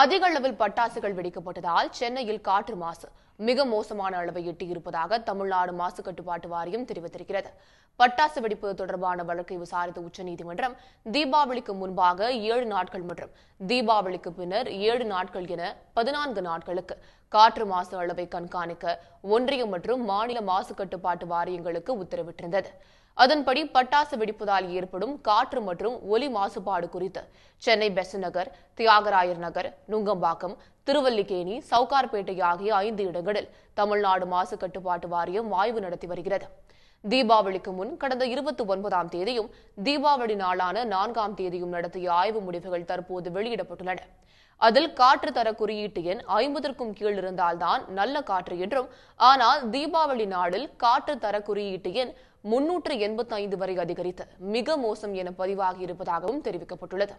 அதிக அளவில் பட்டாசுகள் வெடிக்கப்பட்டதால் சென்னையில் காற்று மாசு மிக மோசமான அளவை எட்டியிருப்பதாக தமிழ்நாடு மாசு கட்டுப்பாட்டு வாரியம் தெரிவித்திருக்கிறது பட்டாசு வெடிப்பு தொடர்பான வழக்கை விசாரித்த உச்சநீதிமன்றம் தீபாவளிக்கு முன்பாக ஏழு நாட்கள் மற்றும் தீபாவளிக்கு பின்னர் ஏழு நாட்கள் என பதினான்கு நாட்களுக்கு காற்று மாசு அளவை கண்காணிக்க ஒன்றியம் மற்றும் மாநில மாசு கட்டுப்பாட்டு வாரியங்களுக்கு உத்தரவிட்டிருந்தது அதன்படி பட்டாசு வெடிப்பதால் ஏற்படும் காற்று மற்றும் ஒலி மாசுபாடு குறித்து சென்னை பெஸ் நகர் தியாகராயர் நகர் நுங்கம்பாக்கம் திருவல்லிக்கேணி சவுகார்பேட்டை ஆகிய ஐந்து இடங்களில் தமிழ்நாடு மாசு கட்டுப்பாட்டு வாரியம் ஆய்வு நடத்தி வருகிறது தீபாவளிக்கு முன் கடந்த இருபத்தி ஒன்பதாம் தேதியும் தீபாவளி நாளான நான்காம் தேதியும் நடத்திய ஆய்வு முடிவுகள் தற்போது வெளியிடப்பட்டுள்ளன அதில் காற்று தர குறியீட்டு எண் ஐம்பதற்கும் கீழ் இருந்தால்தான் நல்ல காற்று என்றும் ஆனால் தீபாவளி நாளில் காற்று தர குறியீட்டு எண் முன்னூற்று எண்பத்தைந்து வரை அதிகரித்து மிக மோசம் என பதிவாகி இருப்பதாகவும் தெரிவிக்கப்பட்டுள்ளது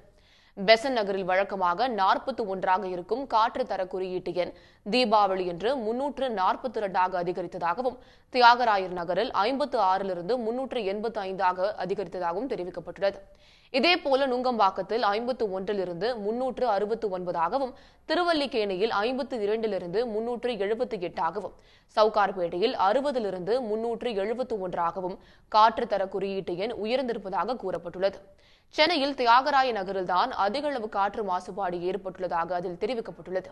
பெசன் நகரில் வழக்கமாக நாற்பத்தி ஒன்றாக இருக்கும் காற்று தர குறியீட்டு எண் தீபாவளி என்று முன்னூற்று நாற்பத்தி இரண்டாக அதிகரித்ததாகவும் தியாகராயர் நகரில் ஐம்பத்து ஆறிலிருந்து முன்னூற்று எண்பத்து ஐந்தாக அதிகரித்ததாகவும் தெரிவிக்கப்பட்டுள்ளது இதேபோல நுங்கம்பாக்கத்தில் ஐம்பத்து ஒன்றிலிருந்து முன்னூற்று அறுபத்து ஒன்பதாகவும் திருவல்லிக்கேணியில் ஐம்பத்து இரண்டிலிருந்து முன்னூற்று எழுபத்தி எட்டாகவும் சவுகார்பேட்டையில் அறுபதிலிருந்து முன்னூற்று எழுபத்து ஒன்றாகவும் காற்று தர குறியீட்டு எண் உயர்ந்திருப்பதாக கூறப்பட்டுள்ளது சென்னையில் தியாகராய நகரில்தான் அதிகளவு காற்று மாசுபாடு ஏற்பட்டுள்ளதாக அதில் தெரிவிக்கப்பட்டுள்ளது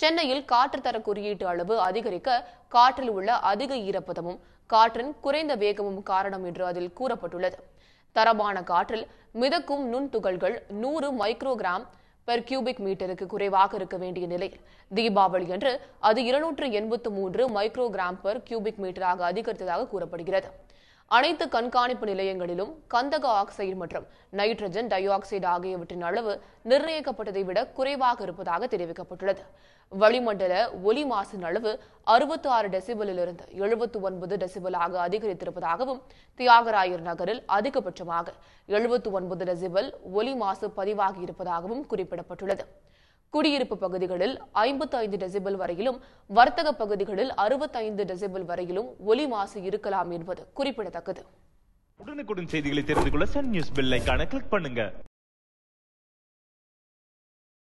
சென்னையில் காற்று தர குறியீட்டு அளவு அதிகரிக்க காற்றில் உள்ள அதிக ஈரப்பதமும் காற்றின் குறைந்த வேகமும் காரணம் என்று அதில் கூறப்பட்டுள்ளது தரமான காற்றில் மிதக்கும் நுண் துகள்கள் நூறு மைக்ரோகிராம் பெர் கியூபிக் மீட்டருக்கு குறைவாக இருக்க வேண்டிய நிலையில் தீபாவளி அன்று அது இருநூற்று எண்பத்து மூன்று மைக்ரோகிராம் பெர் கியூபிக் மீட்டராக அதிகரித்ததாக கூறப்படுகிறது அனைத்து கண்காணிப்பு நிலையங்களிலும் கந்தக ஆக்சைடு மற்றும் நைட்ரஜன் டை ஆக்சைடு ஆகியவற்றின் அளவு நிர்ணயிக்கப்பட்டதை விட குறைவாக இருப்பதாக தெரிவிக்கப்பட்டுள்ளது வளிமண்டல ஒலி மாசின் அளவு அறுபத்தி ஆறு டெசிபலிலிருந்து எழுபத்தி ஒன்பது டெசிபலாக அதிகரித்திருப்பதாகவும் தியாகராயர் நகரில் அதிகபட்சமாக எழுபத்தி ஒன்பது டெசிபல் ஒலி மாசு பதிவாகி இருப்பதாகவும் குறிப்பிடப்பட்டுள்ளது குடியிருப்பு பகுதிகளில் ஐம்பத்தி ஐந்து டெசிபல் வரையிலும் வர்த்தக பகுதிகளில் அறுபத்தைந்து டெசிபல் வரையிலும் ஒலி மாசு இருக்கலாம் என்பது குறிப்பிடத்தக்கது உடனுக்குடன் செய்திகளை தெரிந்து கொள்ள சன் நியூஸ் கிளிக் பண்ணுங்க